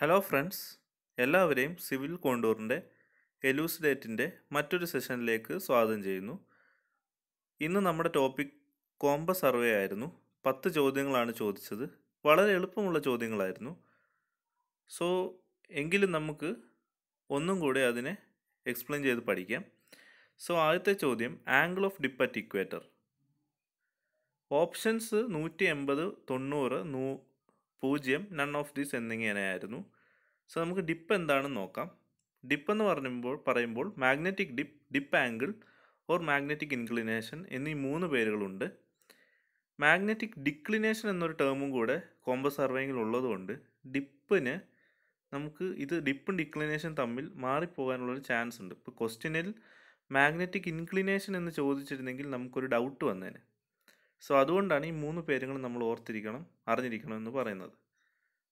hello friends എല്ലാവരെയും civil കോണ്ടൂറിൻ്റെ എലൂസിഡേറ്റിൻ്റെ മറ്റൊരു സെഷനിലേക്ക് സ്വാഗതം ചെയ്യുന്നു ഇന്ന് നമ്മുടെ ടോപ്പിക് കോംബ സർവേ ആയിരുന്നു പത്ത് ചോദ്യങ്ങളാണ് ചോദിച്ചത് വളരെ എളുപ്പമുള്ള ചോദ്യങ്ങളായിരുന്നു സോ എങ്കിലും നമുക്ക് ഒന്നും കൂടെ അതിനെ എക്സ്പ്ലെയിൻ ചെയ്ത് പഠിക്കാം സോ ആദ്യത്തെ ചോദ്യം angle of dip at equator options നൂറ്റി എൺപത് തൊണ്ണൂറ് നൂ പൂജ്യം നൺ ഓഫ് ദിസ് എന്നിങ്ങനെയായിരുന്നു സോ നമുക്ക് ഡിപ്പ് എന്താണെന്ന് നോക്കാം ഡിപ്പ് എന്ന് പറയുമ്പോൾ പറയുമ്പോൾ magnetic dip dip angle or magnetic inclination എന്നീ മൂന്ന് പേരുകളുണ്ട് മാഗ്നറ്റിക് ഡിക്ലിനേഷൻ എന്നൊരു ടേമും കൂടെ കോമ്പസ് സർവേയിൽ ഉള്ളതുകൊണ്ട് ഡിപ്പിന് നമുക്ക് ഇത് ഡിപ്പും ഡിക്ലിനേഷൻ തമ്മിൽ മാറിപ്പോകാനുള്ളൊരു ചാൻസ് ഉണ്ട് ഇപ്പോൾ ക്വസ്റ്റ്യനിൽ മാഗ്നറ്റിക് ഇൻക്ലിനേഷൻ എന്ന് ചോദിച്ചിരുന്നെങ്കിൽ നമുക്കൊരു ഡൗട്ട് വന്നേനെ സോ അതുകൊണ്ടാണ് ഈ മൂന്ന് പേരുകൾ നമ്മൾ ഓർത്തിരിക്കണം അറിഞ്ഞിരിക്കണം എന്ന് പറയുന്നത്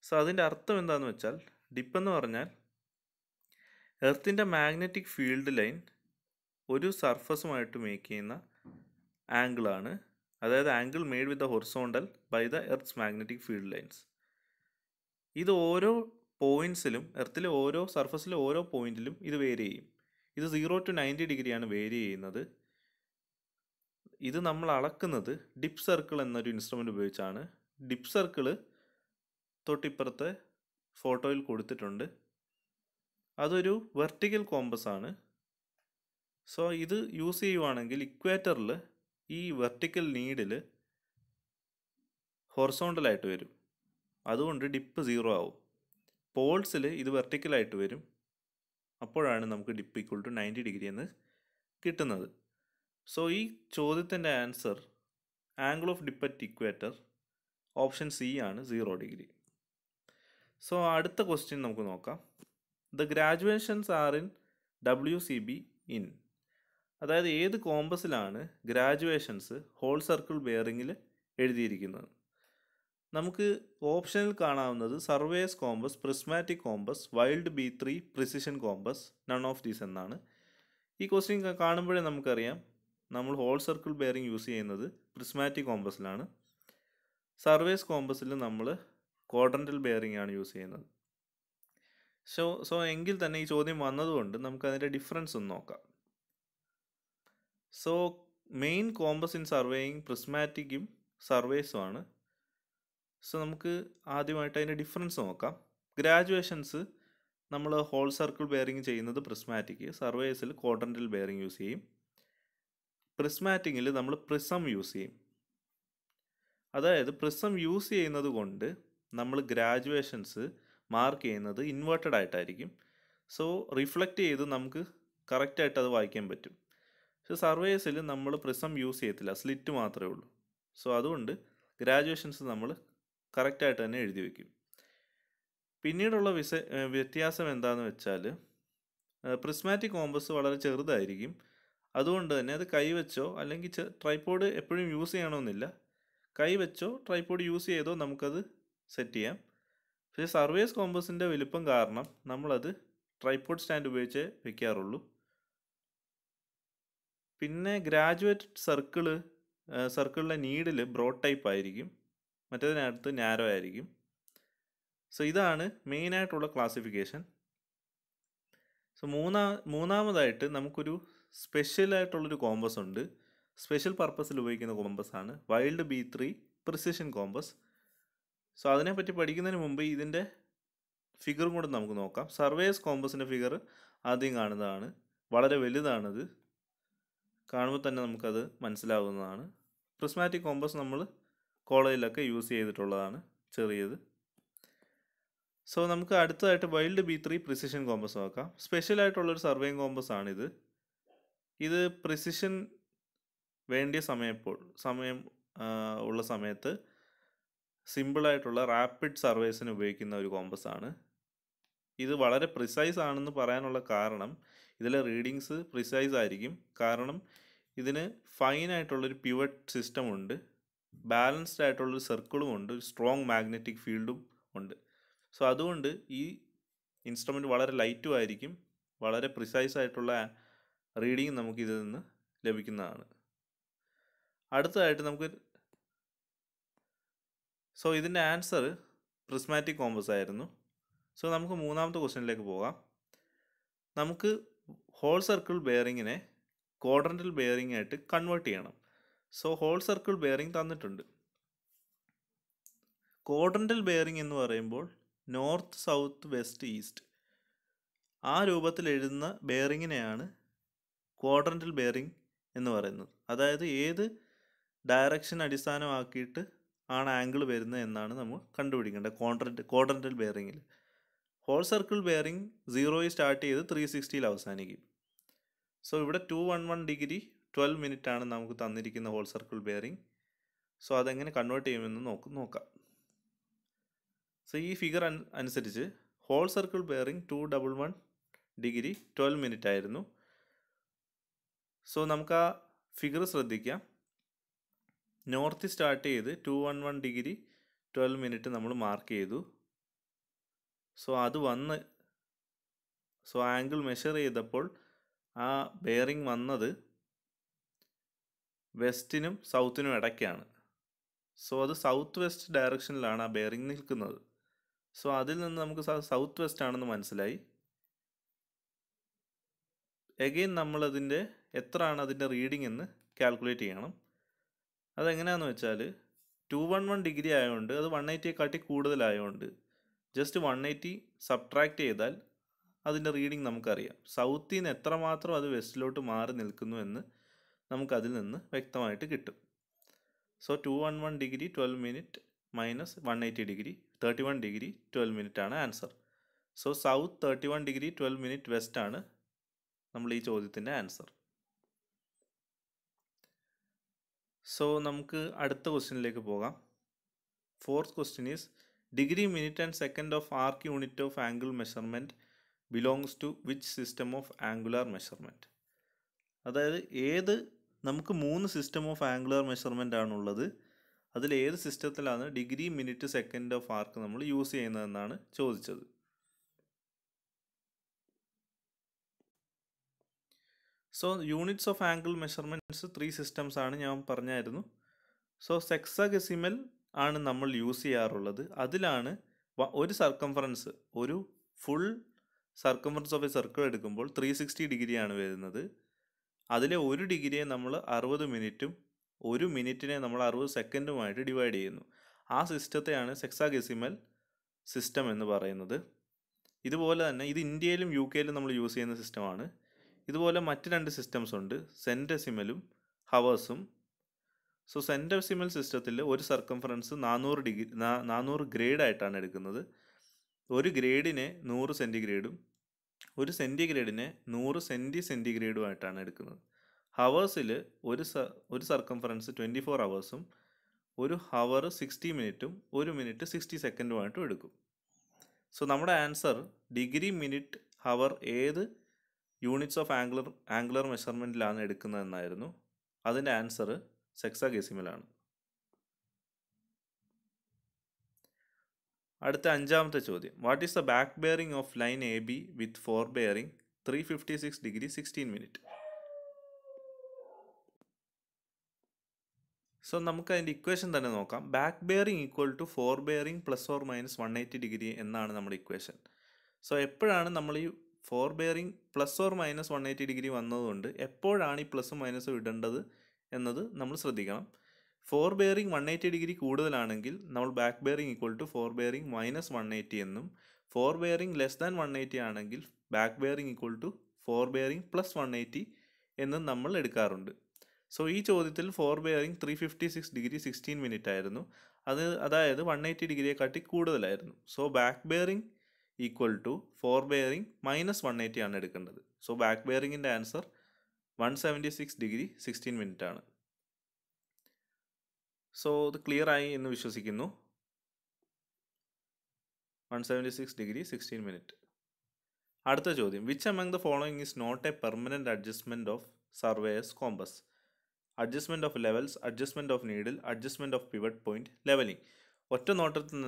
സോ അതിൻ്റെ അർത്ഥം എന്താണെന്ന് വെച്ചാൽ ഡിപ്പ് എന്ന് പറഞ്ഞാൽ എർത്തിൻ്റെ മാഗ്നറ്റിക് ഫീൽഡ് ലൈൻ ഒരു സർഫസുമായിട്ട് മേക്ക് ചെയ്യുന്ന ആംഗിളാണ് അതായത് angle made with the horizontal by the earth's magnetic field lines ഇത് ഓരോ പോയിൻസിലും എർത്തിലെ ഓരോ സർഫസിലെ ഓരോ പോയിൻറ്റിലും ഇത് വേരി ചെയ്യും ഇത് സീറോ ടു നയൻറ്റി ഡിഗ്രിയാണ് വേരി ചെയ്യുന്നത് ഇത് നമ്മൾ അളക്കുന്നത് ഡിപ്പ് സർക്കിൾ എന്നൊരു ഇൻസ്ട്രുമെൻ്റ് ഉപയോഗിച്ചാണ് ഡിപ്പ് സർക്കിള് തൊട്ടിപ്പുറത്ത് ഫോട്ടോയിൽ കൊടുത്തിട്ടുണ്ട് അതൊരു വെർട്ടിക്കൽ കോമ്പസ് ആണ് സോ ഇത് യൂസ് ചെയ്യുവാണെങ്കിൽ ഇക്വേറ്ററിൽ ഈ വെർട്ടിക്കൽ നീഡിൽ ഹൊറസോണ്ടലായിട്ട് വരും അതുകൊണ്ട് ഡിപ്പ് സീറോ ആവും പോൾസിൽ ഇത് വെർട്ടിക്കലായിട്ട് വരും അപ്പോഴാണ് നമുക്ക് dip equal to ninety degree എന്ന് കിട്ടുന്നത് സോ ഈ ചോദ്യത്തിൻ്റെ answer angle of dip at equator option C ആണ് സീറോ ഡിഗ്രി സോ അടുത്ത ക്വസ്റ്റ്യൻ നമുക്ക് നോക്കാം the graduations are in W C B in അതായത് ഏത് കോമ്പസിലാണ് ഗ്രാജുവേഷൻസ് ഹോൾ സർക്കിൾ ബെയറിങ്ങിൽ എഴുതിയിരിക്കുന്നത് നമുക്ക് ഓപ്ഷനിൽ കാണാവുന്നത് surveyor's compass prismatic compass Wild B three precision compass none of these എന്നാണ് ഈ ക്വസ്റ്റ്യൻ കാണുമ്പോഴേ നമുക്കറിയാം നമ്മൾ ഹോൾ സർക്കിൾ ബെയറിംഗ് യൂസ് ചെയ്യുന്നത് പ്രിസ്മാറ്റിക് കോമ്പസിലാണ് സർവേസ് കോമ്പസിൽ നമ്മൾ ക്വാഡ്രൻ്റൽ ബെയറിംഗ് ആണ് യൂസ് ചെയ്യുന്നത് സോ സോ എങ്കിൽ തന്നെ ഈ ചോദ്യം വന്നതുകൊണ്ട് നമുക്കതിൻ്റെ ഡിഫറൻസ് ഒന്ന് നോക്കാം so main compass in surveying പ്രിസ്മാറ്റിക്കും സർവേസുമാണ് സോ നമുക്ക് ആദ്യമായിട്ട് അതിൻ്റെ ഡിഫറൻസ് നോക്കാം ഗ്രാജുവേഷൻസ് നമ്മൾ ഹോൾ സർക്കിൾ ബെയറിംഗ് ചെയ്യുന്നത് പ്രിസ്മാറ്റിക് സർവേസിൽ ക്വാഡ്രൻ്റൽ ബെയറിംഗ് യൂസ് ചെയ്യും പ്രിസ്മാറ്റിങ്ങിൽ നമ്മൾ പ്രിസം യൂസ് ചെയ്യും അതായത് പ്രിസം യൂസ് ചെയ്യുന്നത് കൊണ്ട് നമ്മൾ ഗ്രാജുവേഷൻസ് മാർക്ക് ചെയ്യുന്നത് ഇൻവേർട്ടഡ് ആയിട്ടായിരിക്കും സോ റിഫ്ലക്റ്റ് ചെയ്ത് നമുക്ക് കറക്റ്റായിട്ട് അത് വായിക്കാൻ പറ്റും പക്ഷെ സർവേസിൽ നമ്മൾ പ്രിസം യൂസ് ചെയ്യത്തില്ല സ്ലിറ്റ് മാത്രമേ ഉള്ളൂ സോ അതുകൊണ്ട് ഗ്രാജുവേഷൻസ് നമ്മൾ കറക്റ്റായിട്ട് തന്നെ എഴുതി വയ്ക്കും പിന്നീടുള്ള വിസ വ്യത്യാസം എന്താണെന്ന് വെച്ചാൽ പ്രിസ്മാറ്റിക് കോമ്പസ് വളരെ ചെറുതായിരിക്കും അതുകൊണ്ട് തന്നെ അത് കൈവച്ചോ അല്ലെങ്കിൽ ട്രൈപോഡ് എപ്പോഴും യൂസ് ചെയ്യണമെന്നില്ല കൈവച്ചോ ട്രൈപോഡ് യൂസ് ചെയ്തോ നമുക്കത് സെറ്റ് ചെയ്യാം പക്ഷേ സർവേസ് കോമ്പസിൻ്റെ വലുപ്പം കാരണം നമ്മളത് ട്രൈപോഡ് സ്റ്റാൻഡ് ഉപയോഗിച്ച് വെക്കാറുള്ളൂ പിന്നെ ഗ്രാജുവേറ്റ് സർക്കിള് സർക്കിളിലെ നീഡിൽ ബ്രോഡ് ടൈപ്പ് ആയിരിക്കും മറ്റേതിനടുത്ത് നാരോ ആയിരിക്കും സോ ഇതാണ് മെയിനായിട്ടുള്ള ക്ലാസിഫിക്കേഷൻ സോ മൂന്നാ മൂന്നാമതായിട്ട് നമുക്കൊരു സ്പെഷ്യലായിട്ടുള്ളൊരു കോമ്പസ് ഉണ്ട് സ്പെഷ്യൽ പർപ്പസിൽ ഉപയോഗിക്കുന്ന കോമ്പസ് ആണ് Wild B three precision compass so അതിനെപ്പറ്റി പഠിക്കുന്നതിന് മുമ്പ് ഇതിൻ്റെ ഫിഗറും കൂടെ നമുക്ക് നോക്കാം സർവേസ് കോമ്പസിൻ്റെ ഫിഗർ ആദ്യം കാണുന്നതാണ് വളരെ വലുതാണത് കാണുമ്പോൾ തന്നെ നമുക്കത് മനസ്സിലാവുന്നതാണ് പ്രിസ്മാറ്റിക് കോമ്പസ് നമ്മൾ കോളേജിലൊക്കെ യൂസ് ചെയ്തിട്ടുള്ളതാണ് ചെറിയത് സോ നമുക്ക് അടുത്തതായിട്ട് Wild B three precision compass നോക്കാം സ്പെഷ്യലായിട്ടുള്ളൊരു സർവേയിങ് കോമ്പസ് ആണിത് ഇത് പ്രിസിഷൻ വേണ്ടിയ സമയപ്പോൾ സമയം ഉള്ള സമയത്ത് സിമ്പിളായിട്ടുള്ള റാപ്പിഡ് സർവേസിന് ഉപയോഗിക്കുന്ന ഒരു കോമ്പസ് ആണ് ഇത് വളരെ പ്രിസൈസ് ആണെന്ന് പറയാനുള്ള കാരണം ഇതിലെ റീഡിങ്സ് പ്രിസൈസ് ആയിരിക്കും കാരണം ഇതിന് ഫൈനായിട്ടുള്ളൊരു പ്യുവറ്റ് സിസ്റ്റം ഉണ്ട് ബാലൻസ്ഡ് ആയിട്ടുള്ളൊരു സർക്കിളും ഉണ്ട് ഒരു സ്ട്രോങ് മാഗ്നറ്റിക് ഫീൽഡും ഉണ്ട് സോ അതുകൊണ്ട് ഈ ഇൻസ്ട്രുമെൻറ്റ് വളരെ ലൈറ്റും ആയിരിക്കും വളരെ പ്രിസൈസ് ആയിട്ടുള്ള റീഡിങ് നമുക്കിതിൽ നിന്ന് ലഭിക്കുന്നതാണ് അടുത്തതായിട്ട് നമുക്ക് സോ ഇതിൻ്റെ ആൻസർ പ്രിസ്മാറ്റിക് കോമ്പസ് ആയിരുന്നു സോ നമുക്ക് മൂന്നാമത്തെ ക്വസ്റ്റ്യനിലേക്ക് പോകാം നമുക്ക് ഹോൾ സർക്കിൾ ബെയറിങ്ങിനെ ക്വാഡ്രൻ്റൽ ബെയറിംഗ് ആയിട്ട് കൺവേർട്ട് ചെയ്യണം സോ ഹോൾ സർക്കിൾ ബെയറിംഗ് തന്നിട്ടുണ്ട് ക്വാഡ്രൻ്റൽ ബെയറിംഗ് എന്ന് പറയുമ്പോൾ നോർത്ത് സൗത്ത് വെസ്റ്റ് ഈസ്റ്റ് ആ രൂപത്തിൽ എഴുതുന്ന ബെയറിങ്ങിനെയാണ് ക്വാഡ്രൻ്റൽ ബെയറിംഗ് എന്ന് പറയുന്നത് അതായത് ഏത് ഡയറക്ഷൻ അടിസ്ഥാനമാക്കിയിട്ട് ആണ് ആംഗിൾ വരുന്നത് എന്നാണ് നമ്മൾ കണ്ടുപിടിക്കേണ്ടത് കോൺട്രൻ്റ് ക്വാഡ്രൻ്റൽ ബെയറിങ്ങിൽ ഹോൾ സർക്കിൾ ബെയറിംഗ് സീറോയിൽ സ്റ്റാർട്ട് ചെയ്ത് ത്രീ സിക്സ്റ്റിയിൽ അവസാനിക്കും സോ ഇവിടെ two one one degree twelve minute ആണ് നമുക്ക് തന്നിരിക്കുന്ന ഹോൾ സർക്കിൾ ബെയറിംഗ് സോ അതെങ്ങനെ കൺവേർട്ട് ചെയ്യുമെന്ന് നോക്ക് നോക്കാം സോ ഈ ഫിഗർ അനുസരിച്ച് whole circle bearing two double one degree twelve minute ആയിരുന്നു സോ നമുക്ക് ആ ഫിഗർ ശ്രദ്ധിക്കാം നോർത്ത് സ്റ്റാർട്ട് ചെയ്ത് two one one degree twelve minute നമ്മൾ മാർക്ക് ചെയ്തു സോ അത് വന്ന് സോ ആംഗിൾ മെഷർ ചെയ്തപ്പോൾ ആ ബെയറിംഗ് വന്നത് വെസ്റ്റിനും സൗത്തിനും ഇടയ്ക്കാണ് സോ അത് സൗത്ത് വെസ്റ്റ് ഡയറക്ഷനിലാണ് ആ ബെയറിംഗ് നിൽക്കുന്നത് സോ അതിൽ നിന്ന് നമുക്ക് സൗത്ത് വെസ്റ്റ് ആണെന്ന് മനസ്സിലായി എഗെയിൻ നമ്മളതിൻ്റെ എത്ര ആണ് അതിൻ്റെ റീഡിംഗ് എന്ന് കാൽക്കുലേറ്റ് ചെയ്യണം അതെങ്ങനെയാണെന്ന് വെച്ചാൽ ടു വൺ വൺ ഡിഗ്രി ആയതുകൊണ്ട് അത് വൺ എയ്റ്റിയെക്കാട്ടി കൂടുതലായതുകൊണ്ട് ജസ്റ്റ് വൺ എയ്റ്റി സബ്ട്രാക്ട് ചെയ്താൽ അതിൻ്റെ റീഡിംഗ് നമുക്കറിയാം സൗത്തിൽ നിന്ന് എത്രമാത്രം അത് വെസ്റ്റിലോട്ട് മാറി നിൽക്കുന്നു എന്ന് നമുക്കതിൽ നിന്ന് വ്യക്തമായിട്ട് കിട്ടും so two one one degree twelve minute minus one eighty degree thirty one degree twelve minute ആണ് answer so south thirty one degree twelve minute west ആണ് നമ്മൾ ഈ ചോദ്യത്തിൻ്റെ ആൻസർ സോ നമുക്ക് അടുത്ത ക്വസ്റ്റ്യനിലേക്ക് പോകാം fourth question is degree minute and second of arc unit of angle measurement belongs to which system of angular measurement അതായത് ഏത് നമുക്ക് മൂന്ന് സിസ്റ്റം ഓഫ് ആംഗുലാർ മെഷർമെൻ്റ് ആണുള്ളത് അതിൽ ഏത് സിസ്റ്റത്തിലാണ് degree minute second of arc നമ്മൾ യൂസ് ചെയ്യുന്നതെന്നാണ് ചോദിച്ചത് so units of angle measurements three systems ആണ് ഞാൻ പറഞ്ഞായിരുന്നു സോ സെക്സഗെസിമൽ ആണ് നമ്മൾ യൂസ് ചെയ്യാറുള്ളത് അതിലാണ് ഒരു സർക്കംഫറൻസ് ഒരു full circumference of a circle എടുക്കുമ്പോൾ ത്രീ സിക്സ്റ്റി ഡിഗ്രിയാണ് വരുന്നത് അതിലെ ഒരു ഡിഗ്രിയെ നമ്മൾ അറുപത് മിനിറ്റും ഒരു മിനിറ്റിനെ നമ്മൾ അറുപത് സെക്കൻഡുമായിട്ട് ഡിവൈഡ് ചെയ്യുന്നു ആ സിസ്റ്റത്തെയാണ് സെക്സാഗെസിമൽ സിസ്റ്റം എന്ന് പറയുന്നത് ഇതുപോലെ തന്നെ ഇത് ഇന്ത്യയിലും യു കെയിലും നമ്മൾ യൂസ് ചെയ്യുന്ന സിസ്റ്റമാണ് ഇതുപോലെ മറ്റ് രണ്ട് സിസ്റ്റംസ് ഉണ്ട് സെൻറ്റസിമലും ഹവേഴ്സും സോ സെൻറ്റസിമൽ സിസ്റ്റത്തിൽ ഒരു സർക്കംഫറൻസ് നാനൂറ് ഡിഗ്രി നാനൂറ് ഗ്രേഡായിട്ടാണ് എടുക്കുന്നത് ഒരു ഗ്രേഡിനെ നൂറ് സെൻറ്റിഗ്രേഡും ഒരു സെൻറ്റിഗ്രേഡിനെ നൂറ് സെൻറ്റി സെൻറ്റിഗ്രേഡുമായിട്ടാണ് എടുക്കുന്നത് ഹവേഴ്സിൽ ഒരു സ ഒരു സർക്കംഫറൻസ് ട്വൻറ്റി ഫോർ ഹവേഴ്സും ഒരു ഹവർ സിക്സ്റ്റി മിനിറ്റും ഒരു മിനിറ്റ് സിക്സ്റ്റി സെക്കൻഡുമായിട്ടും എടുക്കും സോ നമ്മുടെ ആൻസർ ഡിഗ്രി മിനിറ്റ് ഹവർ ഏത് യൂണിറ്റ്സ് ഓഫ് ആംഗുലർ ആംഗുലർ മെഷർമെൻറ്റിലാണ് എടുക്കുന്നതെന്നായിരുന്നു അതിൻ്റെ ആൻസർ സെക്സാഗെസിമലാണ് അടുത്ത അഞ്ചാമത്തെ ചോദ്യം what is the back bearing of line A B with fore bearing three fifty six degree sixteen minute so നമുക്ക് അതിൻ്റെ ഇക്വേഷൻ തന്നെ നോക്കാം back bearing equal to fore bearing plus or minus one eighty degree എന്നാണ് നമ്മുടെ equation so എപ്പോഴാണ് നമ്മൾ ഈ fore bearing plus or minus one eighty degree വന്നതുകൊണ്ട് എപ്പോഴാണ് ഈ പ്ലസ്സും മൈനസും ഇടേണ്ടത് എന്നത് നമ്മൾ ശ്രദ്ധിക്കണം fore bearing one eighty degree കൂടുതലാണെങ്കിൽ നമ്മൾ back bearing equal to fore bearing minus one eighty എന്നും fore bearing less than one eighty ആണെങ്കിൽ back bearing equal to fore bearing plus one eighty എന്നും നമ്മൾ എടുക്കാറുണ്ട് സോ ഈ ചോദ്യത്തിൽ fore bearing three fifty six degree sixteen minute ആയിരുന്നു അത് അതായത് വൺ എയ്റ്റി ഡിഗ്രിയെ കാട്ടി കൂടുതലായിരുന്നു so back bearing equal to fore bearing minus one eighty ആണ് എടുക്കേണ്ടത് സോ ബാക്ക് ബെയറിങ്ങിൻ്റെ answer one seventy six degree sixteen minute ആണ് സോ ഇത് ക്ലിയർ ആയി എന്ന് വിശ്വസിക്കുന്നു one seventy six degree sixteen minute അടുത്ത ചോദ്യം which among the following is not a permanent adjustment of surveyor's compass adjustment of levels adjustment of needle adjustment of pivot point levelling ഒറ്റ നോട്ടത്തിൽ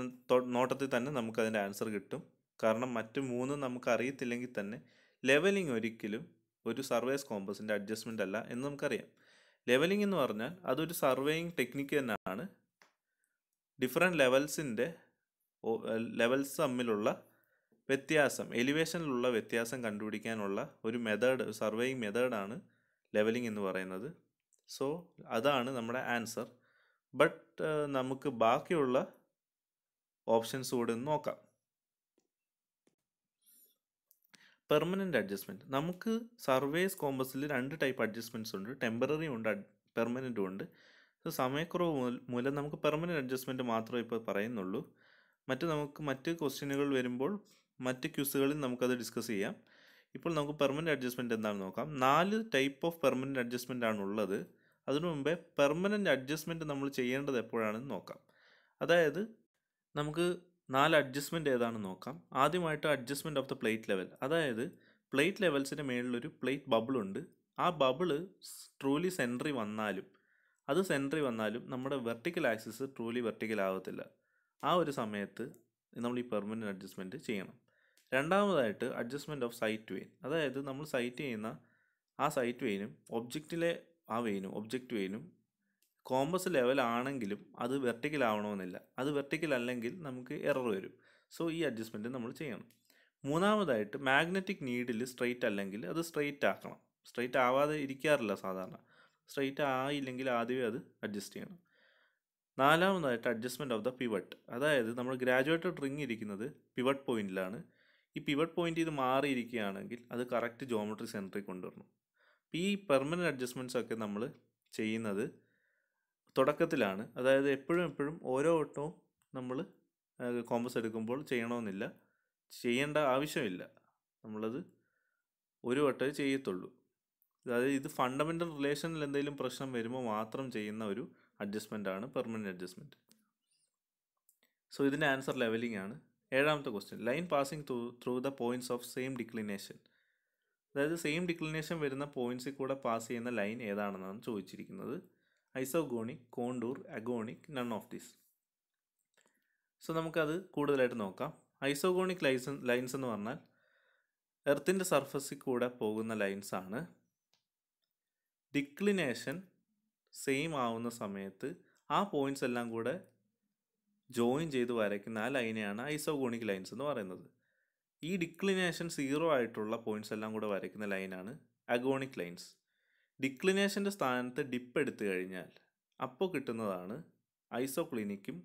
നോട്ടത്തിൽ തന്നെ നമുക്കതിൻ്റെ ആൻസർ കിട്ടും കാരണം മറ്റ് മൂന്ന് നമുക്ക് അറിയത്തില്ലെങ്കിൽ തന്നെ ലെവലിംഗ് ഒരിക്കലും ഒരു സർവേസ് കോമ്പസിൻ്റെ അഡ്ജസ്റ്റ്മെൻ്റ് അല്ല എന്ന് നമുക്കറിയാം ലെവലിംഗ് എന്ന് പറഞ്ഞാൽ അതൊരു സർവേയിങ് ടെക്നിക്ക് തന്നെയാണ് ഡിഫറെൻറ്റ് ലെവൽസിൻ്റെ ലെവൽസ് തമ്മിലുള്ള വ്യത്യാസം എലിവേഷനിലുള്ള വ്യത്യാസം കണ്ടുപിടിക്കാനുള്ള ഒരു മെത്തേഡ് സർവേയിങ് മെത്തേഡാണ് ലെവലിംഗ് എന്ന് പറയുന്നത് സോ അതാണ് നമ്മുടെ ആൻസർ ബട്ട് നമുക്ക് ബാക്കിയുള്ള ഓപ്ഷൻസ് കൂടെ നോക്കാം പെർമനൻറ്റ് അഡ്ജസ്റ്റ്മെൻറ്റ് നമുക്ക് സർവേസ് കോമ്പസിൽ രണ്ട് ടൈപ്പ് അഡ്ജസ്റ്റ്മെൻറ്റ്സ് ഉണ്ട് ടെമ്പററി ഉണ്ട് പെർമനൻറ്റും ഉണ്ട് സോ സമയക്കുറവ് മൂലം നമുക്ക് പെർമനൻറ്റ് അഡ്ജസ്റ്റ്മെൻറ്റ് മാത്രമേ ഇപ്പോൾ പറയുന്നുള്ളൂ മറ്റ് നമുക്ക് മറ്റ് ക്വസ്റ്റ്യനുകൾ വരുമ്പോൾ മറ്റ് ക്യൂസുകളിൽ നമുക്കത് ഡിസ്കസ് ചെയ്യാം ഇപ്പോൾ നമുക്ക് പെർമനൻറ്റ് അഡ്ജസ്റ്റ്മെൻറ്റ് എന്താണെന്ന് നോക്കാം നാല് ടൈപ്പ് ഓഫ് പെർമനൻറ്റ് അഡ്ജസ്റ്റ്മെൻ്റ് ആണ് ഉള്ളത് അതിനു മുമ്പേ പെർമനൻറ്റ് അഡ്ജസ്റ്റ്മെൻറ്റ് നമ്മൾ ചെയ്യേണ്ടത് എപ്പോഴാണെന്ന് നോക്കാം അതായത് നമുക്ക് നാല് അഡ്ജസ്റ്റ്മെൻറ്റ് ഏതാണെന്ന് നോക്കാം ആദ്യമായിട്ട് adjustment of the plate level അതായത് പ്ലേറ്റ് ലെവൽസിൻ്റെ മേളിലൊരു പ്ലേറ്റ് ബബിളുണ്ട് ആ ബബിള് ട്രൂലി സെൻട്രി വന്നാലും അത് സെൻട്രി വന്നാലും നമ്മുടെ വെർട്ടിക്കൽ ആക്സിസ് ട്രൂലി വെർട്ടിക്കൽ ആകത്തില്ല ആ ഒരു സമയത്ത് നമ്മൾ ഈ പെർമനൻറ്റ് അഡ്ജസ്റ്റ്മെൻറ്റ് ചെയ്യണം രണ്ടാമതായിട്ട് അഡ്ജസ്റ്റ്മെൻറ്റ് ഓഫ് സൈറ്റ് വെയിൻ അതായത് നമ്മൾ സൈറ്റ് ചെയ്യുന്ന ആ സൈറ്റ് വെയിനും ഒബ്ജക്റ്റിലെ ആ വെയിനും ഒബ്ജക്റ്റ് വെയിനും കോമ്പസ് ലെവൽ ആണെങ്കിലും അത് വെർട്ടിക്കൽ ആവണമെന്നില്ല അത് വെർട്ടിക്കൽ അല്ലെങ്കിൽ നമുക്ക് എറർ വരും സോ ഈ അഡ്ജസ്റ്റ്മെൻറ്റ് നമ്മൾ ചെയ്യണം മൂന്നാമതായിട്ട് മാഗ്നറ്റിക് നീഡിൽ സ്ട്രെയിറ്റ് അല്ലെങ്കിൽ അത് സ്ട്രെയിറ്റ് ആക്കണം സ്ട്രെയിറ്റ് ആവാതെ ഇരിക്കാറില്ല സാധാരണ സ്ട്രെയിറ്റ് ആയില്ലെങ്കിൽ ആദ്യമേ അത് അഡ്ജസ്റ്റ് ചെയ്യണം നാലാമതായിട്ട് അഡ്ജസ്റ്റ്മെൻറ്റ് ഓഫ് ദ പിവട്ട് അതായത് നമ്മൾ ഗ്രാജുവേറ്റഡ് റിങ് ഇരിക്കുന്നത് പിവട്ട് പോയിന്റിലാണ് ഈ പിവട്ട് പോയിന്റ് ഇത് മാറിയിരിക്കുകയാണെങ്കിൽ അത് കറക്റ്റ് ജോമെട്രി സെൻറ്ററിൽ കൊണ്ടുവരണം ഈ പെർമനൻറ്റ് അഡ്ജസ്റ്റ്മെൻറ്റ്സ് ഒക്കെ നമ്മൾ ചെയ്യുന്നത് തുടക്കത്തിലാണ് അതായത് എപ്പോഴും എപ്പോഴും ഓരോ വട്ടവും നമ്മൾ കോമ്പസ് എടുക്കുമ്പോൾ ചെയ്യണമെന്നില്ല ചെയ്യേണ്ട ആവശ്യമില്ല നമ്മളത് ഒരു വട്ടമേ ചെയ്യത്തുള്ളൂ അതായത് ഇത് ഫണ്ടമെൻ്റൽ റിലേഷനിൽ എന്തെങ്കിലും പ്രശ്നം വരുമ്പോൾ മാത്രം ചെയ്യുന്ന ഒരു അഡ്ജസ്റ്റ്മെൻ്റ് ആണ് പെർമനൻറ്റ് അഡ്ജസ്റ്റ്മെൻറ്റ് സോ ഇതിൻ്റെ ആൻസർ ലെവലിംഗ് ആണ് ഏഴാമത്തെ question line passing through through the points of same declination അതായത് സെയിം ഡിക്ലിനേഷൻ വരുന്ന പോയിൻറ്സിൽ കൂടെ പാസ് ചെയ്യുന്ന ലൈൻ ഏതാണെന്നാണ് ചോദിച്ചിരിക്കുന്നത് isogonic contour agonic none of this so നമുക്കത് കൂടുതലായിട്ട് നോക്കാം ഐസോഗോണിക് ലൈൻസ് ലൈൻസ് എന്ന് പറഞ്ഞാൽ എർത്തിൻ്റെ സർഫസിൽ കൂടെ പോകുന്ന ലൈൻസ് ആണ് ഡിക്ലിനേഷൻ സെയിം ആവുന്ന സമയത്ത് ആ പോയിന്റ്സ് എല്ലാം കൂടെ ജോയിൻ ചെയ്ത് വരയ്ക്കുന്ന ആ ലൈനെയാണ് ഐസോഗോണിക് ലൈൻസ് എന്ന് പറയുന്നത് ഈ ഡിക്ലിനേഷൻ സീറോ ആയിട്ടുള്ള പോയിന്റ്സ് എല്ലാം കൂടെ വരയ്ക്കുന്ന ലൈനാണ് അഗോണിക് ലൈൻസ് ഡിക്ലിനേഷൻ്റെ സ്ഥാനത്ത് ഡിപ്പ് എടുത്തു കഴിഞ്ഞാൽ അപ്പോൾ കിട്ടുന്നതാണ് ഐസോക്ലിനിക്കും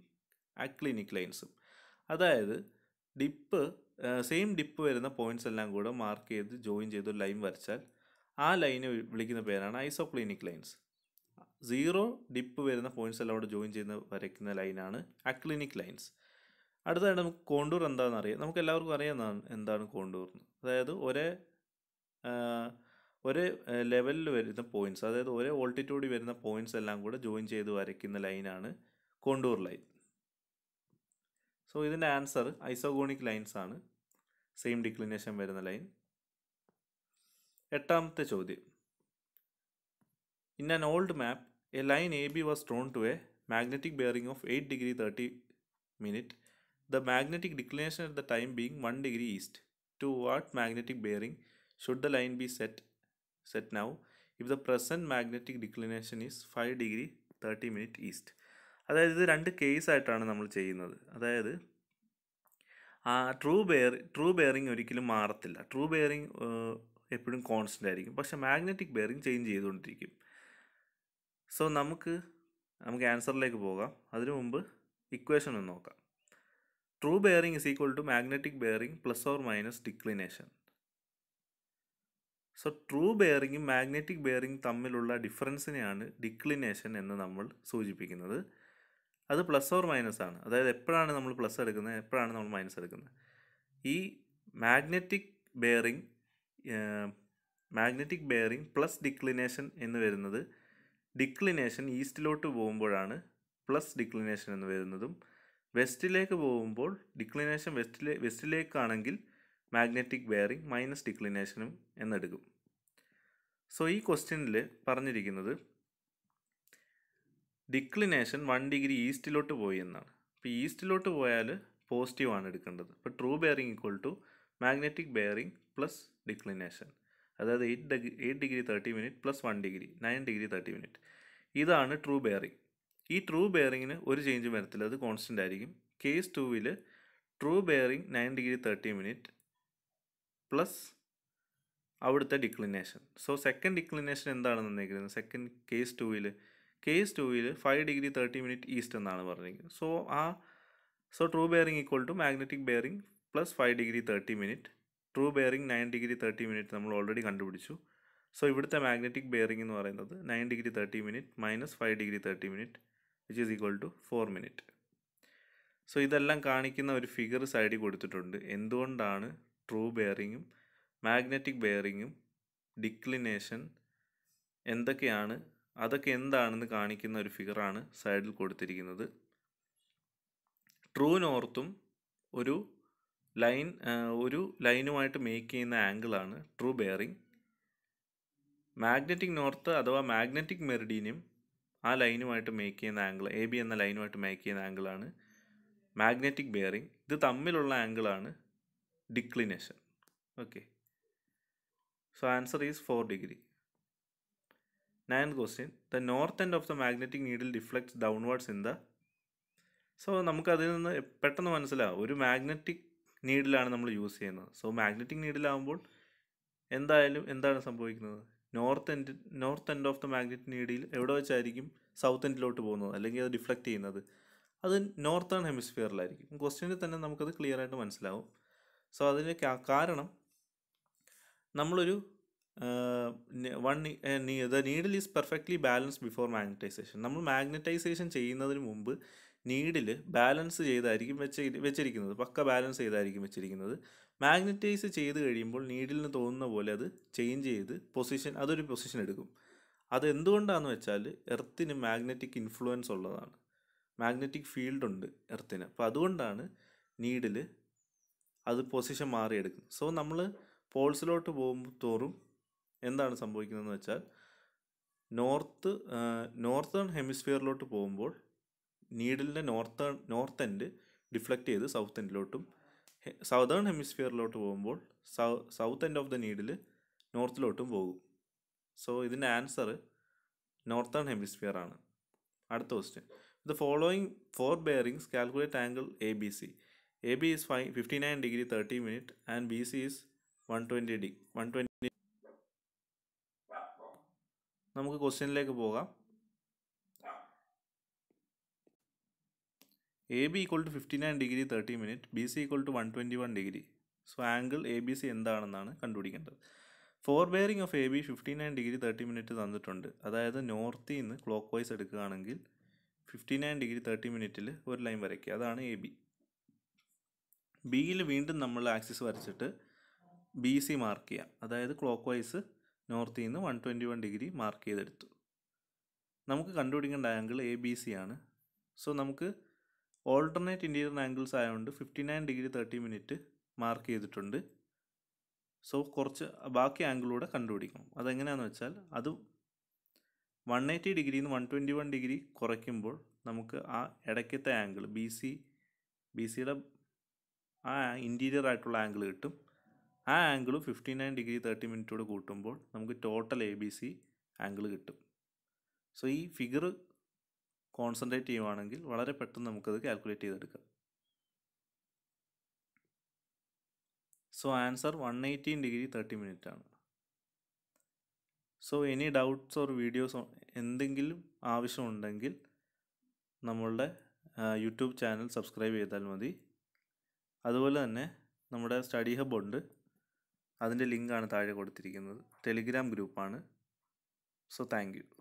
അക്ലിനിക് ലൈൻസും അതായത് ഡിപ്പ് സെയിം ഡിപ്പ് വരുന്ന പോയിന്റ്സ് എല്ലാം കൂടെ മാർക്ക് ചെയ്ത് ജോയിൻ ചെയ്ത് ലൈൻ വരച്ചാൽ ആ ലൈന് വിളിക്കുന്ന പേരാണ് ഐസോക്ലിനിക് ലൈൻസ് സീറോ ഡിപ്പ് വരുന്ന പോയിന്റ്സ് എല്ലാം കൂടെ ജോയിൻ ചെയ്ത് വരയ്ക്കുന്ന ലൈനാണ് അക്ലിനിക് ലൈൻസ് അടുത്തതായിട്ട് നമുക്ക് കോണ്ടൂർ എന്താണെന്ന് അറിയാം നമുക്ക് എല്ലാവർക്കും അറിയാം എന്താണ് കോണ്ടൂർ അതായത് ഒരേ ഒരേ ലെവലിൽ വരുന്ന പോയിൻറ്റ്സ് അതായത് ഒരേ ഓൾട്ടിറ്റ്യൂഡിൽ വരുന്ന പോയിൻറ്റ്സ് എല്ലാം കൂടെ ജോയിൻ ചെയ്ത് വരയ്ക്കുന്ന ലൈനാണ് കോണ്ടൂർ ലൈൻ സോ ഇതിൻ്റെ ആൻസർ ഐസോഗോണിക് ലൈൻസ് ആണ് സെയിം ഡിക്ലിനേഷൻ വരുന്ന ലൈൻ എട്ടാമത്തെ ചോദ്യം in an old map a line A B was drawn to a magnetic bearing of eight degree thirty minute the magnetic declination at the time being one degree east to what magnetic bearing should the line be set set now if the present magnetic declination is 5 degree 30 minute east അതായത് ഇത് രണ്ട് case ആയിട്ടാണ് നമ്മൾ ചെയ്യുന്നത് അതായത് ആ true bear true bearing ഒരിക്കലും മാറത്തില്ല ട്രൂ ബെയറിങ് എപ്പോഴും കോൺസ്റ്റൻ്റ് ആയിരിക്കും പക്ഷെ മാഗ്നറ്റിക് ബെയറിങ് ചേഞ്ച് ചെയ്തുകൊണ്ടിരിക്കും സോ നമുക്ക് നമുക്ക് ആൻസറിലേക്ക് പോകാം അതിനു മുമ്പ് ഇക്വേഷൻ ഒന്ന് നോക്കാം true bearing is equal to magnetic bearing plus or minus declination so true ബെയറിങ്ങും മാഗ്നറ്റിക് ബെയറിംഗ് തമ്മിലുള്ള ഡിഫറൻസിനെയാണ് ഡിക്ലിനേഷൻ എന്ന് നമ്മൾ സൂചിപ്പിക്കുന്നത് അത് പ്ലസ് ഓർ മൈനസ് ആണ് അതായത് എപ്പോഴാണ് നമ്മൾ പ്ലസ് എടുക്കുന്നത് എപ്പോഴാണ് നമ്മൾ മൈനസ് എടുക്കുന്നത് ഈ magnetic bearing magnetic bearing plus declination എന്ന് വരുന്നത് ഡിക്ലിനേഷൻ ഈസ്റ്റിലോട്ട് പോകുമ്പോഴാണ് പ്ലസ് ഡിക്ലിനേഷൻ എന്ന് വരുന്നതും വെസ്റ്റിലേക്ക് പോകുമ്പോൾ ഡിക്ലിനേഷൻ വെസ്റ്റിലെ വെസ്റ്റിലേക്കാണെങ്കിൽ മാഗ്നറ്റിക് ബെയറിംഗ് മൈനസ് ഡിക്ലിനേഷനും എന്നെടുക്കും സോ ഈ ക്വസ്റ്റ്യനിൽ പറഞ്ഞിരിക്കുന്നത് ഡിക്ലിനേഷൻ വൺ ഡിഗ്രി ഈസ്റ്റിലോട്ട് പോയി എന്നാണ് അപ്പോൾ ഈസ്റ്റിലോട്ട് പോയാൽ പോസിറ്റീവ് ആണ് എടുക്കേണ്ടത് ഇപ്പോൾ true bearing equal to magnetic bearing plus declination അതായത് eight degree eight degree thirty minute plus one degree nine degree thirty minute ഇതാണ് ട്രൂ ബെയറിംഗ് ഈ ട്രൂ ബെയറിങ്ങിന് ഒരു ചേഞ്ച് വരത്തില്ല അത് കോൺസ്റ്റൻ്റ് ആയിരിക്കും കേസ് ടൂവിൽ true bearing nine degree thirty minute plus അവിടുത്തെ ഡിക്ലിനേഷൻ സോ സെക്കൻഡ് ഡിക്ലിനേഷൻ എന്താണ് തന്നേക്കുന്നത് സെക്കൻഡ് കേസ് ടൂവിൽ കേസ് ടൂവിൽ five degree thirty minute east എന്നാണ് പറഞ്ഞിരിക്കുന്നത് സോ ആ so true bearing equal to magnetic bearing plus five degree thirty minute true bearing nine degree thirty minute നമ്മൾ already കണ്ടുപിടിച്ചു so ഇവിടുത്തെ മാഗ്നറ്റിക് ബെയറിംഗ് എന്ന് പറയുന്നത് nine degree thirty minute minus five degree thirty minute which is equal to four minute so ഇതെല്ലാം കാണിക്കുന്ന ഒരു figure സൈഡിൽ കൊടുത്തിട്ടുണ്ട് എന്തുകൊണ്ടാണ് ട്രൂ ബെയറിങ്ങും മാഗ്നറ്റിക് ബെയറിങ്ങും ഡിക്ലിനേഷൻ എന്തൊക്കെയാണ് അതൊക്കെ എന്താണെന്ന് കാണിക്കുന്ന ഒരു ഫിഗറാണ് സൈഡിൽ കൊടുത്തിരിക്കുന്നത് ട്രൂ നോർത്തും ഒരു ലൈൻ ഒരു ലൈനുമായിട്ട് മേക്ക് ചെയ്യുന്ന ആംഗിളാണ് ട്രൂ ബെയറിംഗ് മാഗ്നറ്റിക് നോർത്ത് അഥവാ മാഗ്നറ്റിക് മെറിഡീനും ആ ലൈനുമായിട്ട് മേക്ക് ചെയ്യുന്ന ആംഗിൾ എ ബി എന്ന ലൈനുമായിട്ട് മേക്ക് ചെയ്യുന്ന ആംഗിളാണ് മാഗ്നറ്റിക് ബെയറിംഗ് ഇത് തമ്മിലുള്ള ആംഗിളാണ് declination okay so answer is 4 degree ninth question the north end of the magnetic needle deflects downwards in the so നമുക്കതിൽ നിന്ന് പെട്ടെന്ന് മനസ്സിലാവും ഒരു മാഗ്നറ്റിക് നീഡിലാണ് നമ്മൾ യൂസ് ചെയ്യുന്നത് സോ മാഗ്നറ്റിക് നീഡിലാവുമ്പോൾ എന്തായാലും എന്താണ് സംഭവിക്കുന്നത് north end north end of the magnetic needle എവിടെ വെച്ചായിരിക്കും സൗത്ത് എൻഡിലോട്ട് പോകുന്നത് അല്ലെങ്കിൽ അത് ഡിഫ്ലക്റ്റ് ചെയ്യുന്നത് അത് നോർത്തേൺ ഹെമിസ്ഫിയറിലായിരിക്കും ക്വസ്റ്റ്യനിൽ തന്നെ നമുക്കത് ക്ലിയർ ആയിട്ട് മനസ്സിലാവും സോ അതിന് കാരണം നമ്മളൊരു one the needle is perfectly balance before magnetization നമ്മൾ മാഗ്നറ്റൈസേഷൻ ചെയ്യുന്നതിന് മുമ്പ് നീഡിൽ ബാലൻസ് ചെയ്തായിരിക്കും വെച്ച് വെച്ചിരിക്കുന്നത് പക്ക ബാലൻസ് ചെയ്തായിരിക്കും വെച്ചിരിക്കുന്നത് മാഗ്നറ്റൈസ് ചെയ്ത് കഴിയുമ്പോൾ നീഡിലിന് തോന്നുന്ന പോലെ അത് ചേഞ്ച് ചെയ്ത് പൊസിഷൻ അതൊരു പൊസിഷൻ എടുക്കും അത് എന്തുകൊണ്ടാണെന്ന് വെച്ചാൽ എർത്തിന് മാഗ്നറ്റിക് ഇൻഫ്ലുവൻസ് ഉള്ളതാണ് മാഗ്നറ്റിക് ഫീൽഡ് ഉണ്ട് എർത്തിന് അപ്പോൾ അതുകൊണ്ടാണ് നീഡിൽ അത് പൊസിഷൻ മാറിയെടുക്കും സോ നമ്മൾ പോൾസിലോട്ട് പോകുമ്പോൾ തോറും എന്താണ് സംഭവിക്കുന്നതെന്ന് വെച്ചാൽ നോർത്ത് നോർത്തേൺ ഹെമിസ്ഫിയറിലോട്ട് പോകുമ്പോൾ നീഡിലിൻ്റെ നോർത്തേൺ നോർത്ത് എൻഡ് ഡിഫ്ലക്റ്റ് ചെയ്ത് സൗത്ത് എൻഡിലോട്ടും സൗതേൺ ഹെമിസ്ഫിയറിലോട്ട് പോകുമ്പോൾ സൗ south end of the needle നോർത്തിലോട്ടും പോകും സോ ഇതിൻ്റെ ആൻസർ നോർത്തേൺ ഹെമിസ്ഫിയർ ആണ് അടുത്ത question the following fore bearings calculate angle A B C AB is 5, 59 degree 30 minute and BC is 120 degree 120 നമുക്ക് ക്വസ്റ്റ്യനിലേക്ക് പോകാം A B equal to fifty nine degree thirty minute B C equal to one twenty one degree so angle A B C എന്താണെന്നാണ് കണ്ടുപിടിക്കേണ്ടത് for bearing of A B fifty nine degree thirty minute തന്നിട്ടുണ്ട് അതായത് നോർത്തിൽ നിന്ന് clockwise എടുക്കുകയാണെങ്കിൽ fifty nine degree thirty മിനിറ്റിൽ ഒരു line വരയ്ക്കുക അതാണ് എ ബി ബിയിൽ വീണ്ടും നമ്മൾ ആക്സിസ് വരച്ചിട്ട് ബി സി മാർക്ക് ചെയ്യാം അതായത് ക്ലോക്ക് വൈസ് നോർത്ത് നിന്ന് one twenty one degree mark ചെയ്തെടുത്തു നമുക്ക് കണ്ടുപിടിക്കേണ്ട ആംഗിൾ എ ബി സി ആണ് സോ നമുക്ക് ഓൾട്ടർനേറ്റ് ഇൻറ്റീരിയർ ആംഗിൾസ് ആയതുകൊണ്ട് fifty nine degree thirty minute mark ചെയ്തിട്ടുണ്ട് സോ കുറച്ച് ബാക്കി ആംഗിളിലൂടെ കണ്ടുപിടിക്കണം അതെങ്ങനെയാണെന്ന് വെച്ചാൽ അത് വൺ എയ്റ്റി ഡിഗ്രിയിൽ നിന്ന് വൺ ട്വൻറ്റി വൺ ഡിഗ്രി കുറയ്ക്കുമ്പോൾ നമുക്ക് ആ ഇടയ്ക്കത്തെ ആംഗിൾ ബി സി ബി സിയുടെ ആ ഇൻറ്റീരിയർ ആയിട്ടുള്ള ആംഗിൾ കിട്ടും ആ angle fifty nine degree thirty മിനിറ്റോട് കൂട്ടുമ്പോൾ നമുക്ക് total A B C angle കിട്ടും സോ ഈ ഫിഗർ കോൺസെൻട്രേറ്റ് ചെയ്യുവാണെങ്കിൽ വളരെ പെട്ടെന്ന് നമുക്കത് കാൽക്കുലേറ്റ് ചെയ്തെടുക്കാം so answer one eighteen degree thirty minute ആണ് so any doubts or videos എന്തെങ്കിലും ആവശ്യമുണ്ടെങ്കിൽ നമ്മളുടെ യൂട്യൂബ് ചാനൽ സബ്സ്ക്രൈബ് ചെയ്താൽ മതി അതുപോലെ തന്നെ നമ്മുടെ സ്റ്റഡി ഹബ് ഉണ്ട് അതിൻ്റെ ലിങ്കാണ് താഴെ കൊടുത്തിരിക്കുന്നത് ടെലിഗ്രാം ഗ്രൂപ്പാണ് സോ താങ്ക് യു